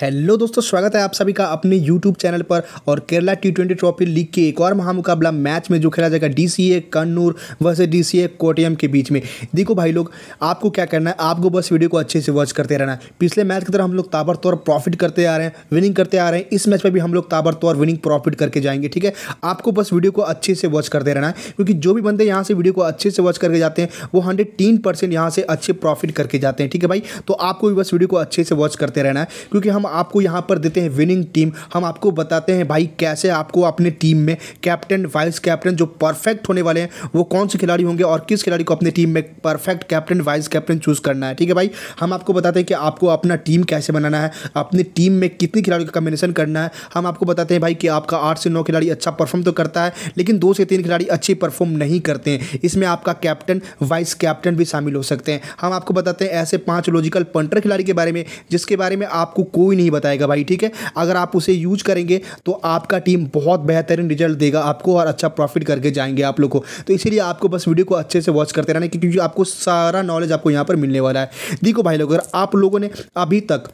hello दोस्तों स्वागत है आप सभी का अपने यूट्यूब चैनल पर और Kerala T twenty trophy league के एक और महामुकाबला मैच में जो खेला जाएगा D C A Kannur versus D C A Kottayam के बीच में देखो भाई लोग आपको क्या करना है आपको बस वीडियो को अच्छे से वॉच करते रहना है पिछले मैच की तरह हम लोग ताबड़तौर प्रॉफिट करते आ रहे हैं विनिंग करते आ रहे हैं इस मैच में भी हम लोग ताबड़तौर विनिंग प्रॉफिट करके जाएंगे ठीक है आपको बस वीडियो को अच्छे से वॉच करते रहना है क्योंकि जो भी बंदे यहाँ से वीडियो को अच्छे से वॉच करके जाते हैं वो हंड्रेड तीन परसेंट यहाँ से अच्छे प्रॉफिट करके जाते हैं ठीक है भाई तो आपको भी बस वीडियो को अच्छे से वॉच करते रहना है क्योंकि हम आपको यहाँ पर देते हैं विनिंग टीम हम आपको बताते हैं भाई कैसे आपको अपने टीम में कैप्टन वाइस कैप्टन जो परफेक्ट होने वाले हैं वो कौन से खिलाड़ी होंगे और किस खिलाड़ी को अपनी टीम में perfect captain vice captain choose करना है ठीक है भाई हम आपको बताते हैं कि आपको अपना टीम कैसे बनाना है अपनी टीम में कितनी खिलाड़ी का कम्बिनेशन करना है हम आपको बताते हैं भाई कि आपका आठ से नौ खिलाड़ी अच्छा परफॉर्म तो करता है लेकिन दो से तीन खिलाड़ी अच्छे परफॉर्म नहीं करते हैं इसमें आपका कैप्टन वाइस कैप्टन भी शामिल हो सकते हैं हम आपको बताते हैं ऐसे पांच लॉजिकल पंटर खिलाड़ी के बारे में जिसके बारे में आपको कोई नहीं बताएगा भाई ठीक है अगर आप उसे यूज करेंगे तो आपका टीम बहुत बेहतरीन रिजल्ट देगा आपको और अच्छा प्रॉफिट करके जाएंगे आप लोग को तो इसीलिए आपको बस वीडियो को अच्छे से वॉच करते रहना क्योंकि आपको सारा नॉलेज आपको यहाँ पर मिलने वाला है देखो भाई लोग अगर आप लोगों ने अभी तक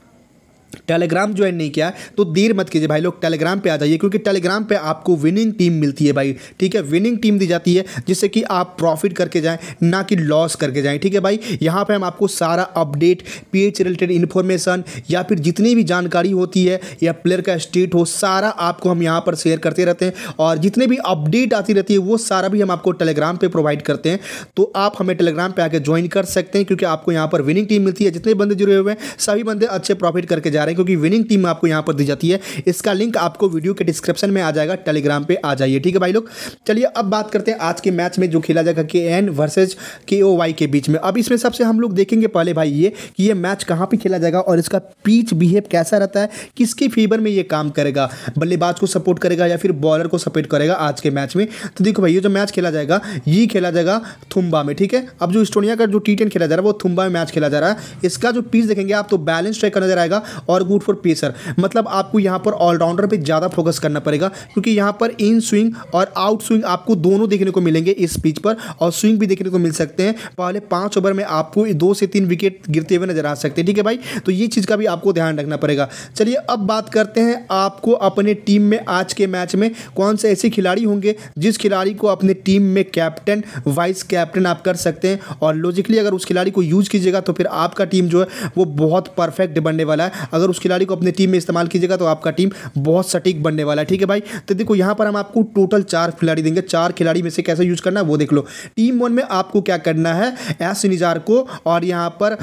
टेलीग्राम ज्वाइन नहीं किया तो देर मत कीजिए भाई लोग टेलीग्राम पर आ जाइए क्योंकि टेलीग्राम पर आपको विनिंग टीम मिलती है भाई ठीक है विनिंग टीम दी जाती है जिससे कि आप प्रॉफिट करके जाएँ ना कि लॉस करके जाएँ ठीक है भाई यहाँ पर हम आपको सारा अपडेट पी रिलेटेड इन्फॉर्मेशन या फिर जितनी भी जानकारी होती है या प्लेयर का स्टेट हो सारा आपको हम यहाँ पर शेयर करते रहते हैं और जितने भी अपडेट आती रहती है वो सारा भी हम आपको टेलीग्राम पे प्रोवाइड करते हैं तो आप हमें टेलीग्राम पे आके ज्वाइन कर सकते हैं क्योंकि आपको यहाँ पर विनिंग टीम मिलती है जितने बंदे जुड़े हुए हैं सभी बंदे अच्छे प्रॉफिट करके जा रहे हैं है क्योंकि विनिंग टीम आपको यहाँ पर दी जाती है इसका लिंक आपको वीडियो के डिस्क्रिप्शन में आ जाएगा टेलीग्राम पर आ जाइए ठीक है भाई लोग चलिए अब बात करते हैं आज के मैच में जो खेला जाएगा के एन वर्सेज के ओ वाई के बीच में अब इसमें सबसे हम लोग देखेंगे पहले भाई ये कि ये मैच कहाँ पर खेला जाएगा और इसका पीच बिहेव कैसा रहता है किसके फेवर में ये काम करेगा बल्लेबाज को सपोर्ट करेगा या फिर बॉलर को सपोर्ट करेगा आज के मैच में तो देखो भाई ये जो मैच खेला जाएगा ये खेला जाएगा थुम्बा में ठीक है अब जो स्टोनिया का जो टी खेला जा रहा है वो थुम्बा में मैच खेला जा रहा है इसका जो पीच देखेंगे आप तो बैलेंस ट्रैक नजर आएगा और गुड फॉर पेसर मतलब आपको यहाँ पर ऑलराउंडर पर ज़्यादा फोकस करना पड़ेगा क्योंकि यहाँ पर इन स्विंग और आउट स्विंग आपको दोनों देखने को मिलेंगे इस पिच पर और स्विंग भी देखने को मिल सकते हैं पहले पाँच ओवर में आपको दो से तीन विकेट गिरते हुए नजर आ सकते हैं ठीक है भाई तो ये चीज़ का भी आपको ध्यान रखना पड़ेगा चलिए अब बात करते हैं आपको अपने टीम में आज के मैच में कौन से ऐसे खिलाड़ी होंगे जिस खिलाड़ी को अपने टीम में कैप्टन वाइस कैप्टन आप कर सकते हैं और लॉजिकली अगर उस खिलाड़ी को यूज कीजिएगा तो फिर आपका टीम जो है वो बहुत परफेक्ट बनने वाला है अगर उस खिलाड़ी को अपने टीम में इस्तेमाल कीजिएगा तो आपका टीम बहुत सटीक बनने वाला है ठीक है भाई तो देखो यहाँ पर हम आपको टोटल चार खिलाड़ी देंगे चार खिलाड़ी में से कैसे यूज करना है वो देख लो टीम वन में आपको क्या करना है एस निजार को और यहाँ पर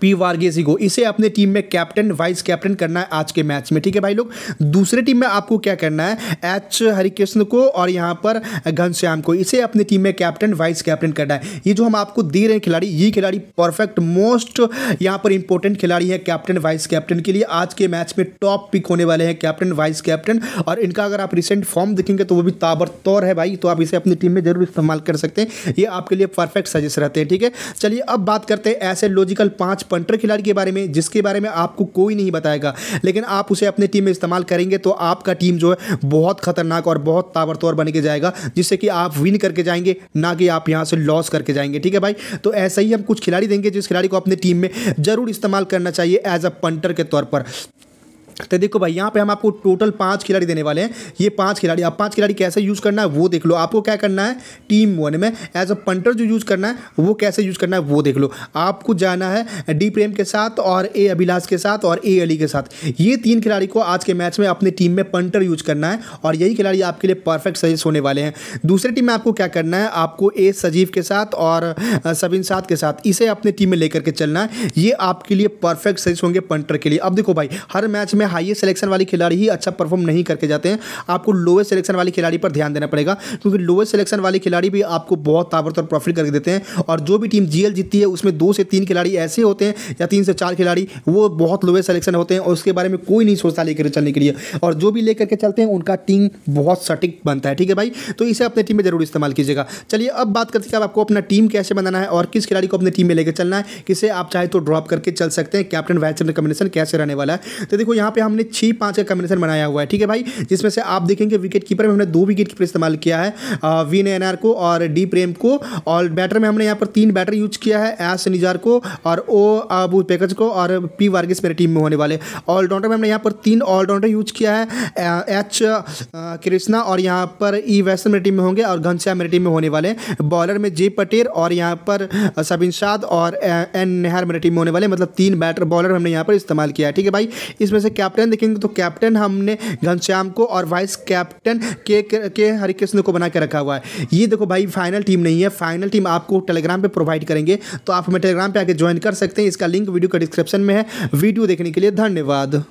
पी वार्गेसी को इसे अपने टीम में कैप्टन वाइस कैप्टन करना है आज के मैच में ठीक है भाई लोग दूसरे टीम में आपको क्या करना है एच हरिकृष्ण को और यहाँ पर घनश्याम को इसे अपने टीम में कैप्टन वाइस कैप्टन करना है ये जो हम आपको दे रहे हैं खिलाड़ी ये खिलाड़ी परफेक्ट मोस्ट यहाँ पर इंपॉर्टेंट खिलाड़ी है कैप्टन वाइस कैप्टन के लिए आज के मैच में टॉप पिक होने वाले हैं कैप्टन वाइस कैप्टन और इनका अगर आप रिसेंट फॉर्म देखेंगे तो वो भी ताबड़तौर है भाई तो आप इसे अपनी टीम में जरूर इस्तेमाल कर सकते हैं ये आपके लिए परफेक्ट सजेस्ट रहते हैं ठीक है चलिए अब बात करते हैं ऐसे लॉजिकल पाँच पांच पंटर खिलाड़ी के बारे में जिसके बारे में आपको कोई नहीं बताएगा लेकिन आप उसे अपने टीम में इस्तेमाल करेंगे तो आपका टीम जो है बहुत खतरनाक और बहुत ताबड़तोर बन के जाएगा जिससे कि आप विन करके जाएंगे ना कि आप यहाँ से लॉस करके जाएंगे ठीक है भाई तो ऐसा ही हम कुछ खिलाड़ी देंगे जिस खिलाड़ी को अपने टीम में ज़रूर इस्तेमाल करना चाहिए एज अ पंटर के तौर पर तो देखो भाई यहाँ पे हम आपको टोटल पांच खिलाड़ी देने वाले हैं ये पांच खिलाड़ी आप पांच खिलाड़ी कैसे यूज़ करना है वो देख लो आपको क्या करना है टीम वन में एज अ पंटर जो यूज़ करना है वो कैसे यूज़ करना है वो देख लो आपको जाना है डी प्रेम के साथ और ए अभिलाष के साथ और ए अली के साथ ये तीन खिलाड़ी को आज के मैच में अपनी टीम में पंटर यूज करना है और यही खिलाड़ी आपके लिए परफेक्ट सजेस्ट होने वाले हैं दूसरी टीम में आपको क्या करना है आपको ए सजीव के साथ और सबिन सात के साथ इसे अपनी टीम में लेकर के चलना है ये आपके लिए परफेक्ट सजेस्ट होंगे पंटर के लिए अब देखो भाई हर मैच में में हाइए सिलेक्शन वाली खिलाड़ी ही अच्छा परफॉर्म नहीं करके जाते हैं आपको लोएस्ट सिलेक्शन वाली खिलाड़ी पर ध्यान देना पड़ेगा क्योंकि लोएस्ट सिलेक्शन वाले खिलाड़ी भी आपको बहुत ताबड़तोड़ प्रॉफिट करके देते हैं और जो भी टीम जीएल जीतती है उसमें दो से तीन खिलाड़ी ऐसे होते हैं या तीन से चार खिलाड़ी वो बहुत लोएस्ट सिलेक्शन होते हैं और उसके बारे में कोई नहीं सोचता लेकर चलने के लिए और जो भी लेकर के चलते हैं उनका टीम बहुत सटीक बनता है ठीक है भाई तो इसे अपने टीम में जरूर इस्तेमाल कीजिएगा चलिए अब बात करते हैं आपको अपना टीम कैसे बनाना है और किस खिलाड़ी को अपने टीम में लेकर चलना है किसे आप चाहे तो ड्रॉप करके चल सकते हैं कैप्टन वाइस कॉम्बिनेशन कैसे रहने वाला है तो देखो यहाँ पे हमने छः पाँच का कम्बिनेशन बनाया हुआ है ठीक है भाई जिसमें से आप देखेंगे विकेट कीपर में हमने दो विकेट कीपर इस्तेमाल किया है वी एन को और डी प्रेम को और बैटर में हमने यहाँ पर तीन बैटर यूज किया है एस निजार को और ओ अबू पैकेज को और पी वार्गिस मेरे टीम में होने वाले ऑलराउंडर में हमने यहाँ पर तीन ऑलराउंडर यूज किया है एच कृष्णा और यहाँ पर ई वैसन मेरी टीम में होंगे और घनश्याम मेरी टीम में होने वाले बॉलर में जे पटेल और यहाँ पर सबिन शाद और एन नेहर मेरी टीम में होने वाले मतलब तीन बैटर बॉलर हमने यहाँ पर इस्तेमाल किया है ठीक है भाई इसमें से क्या कैप्टन देखेंगे तो कैप्टन हमने घनश्याम को और वाइस कैप्टन के के हरिकृष्ण को बना के रखा हुआ है ये देखो भाई फाइनल टीम नहीं है फाइनल टीम आपको टेलीग्राम पर प्रोवाइड करेंगे तो आप हमें टेलीग्राम पर आके ज्वाइन कर सकते हैं इसका लिंक वीडियो का डिस्क्रिप्शन में है वीडियो देखने के लिए धन्यवाद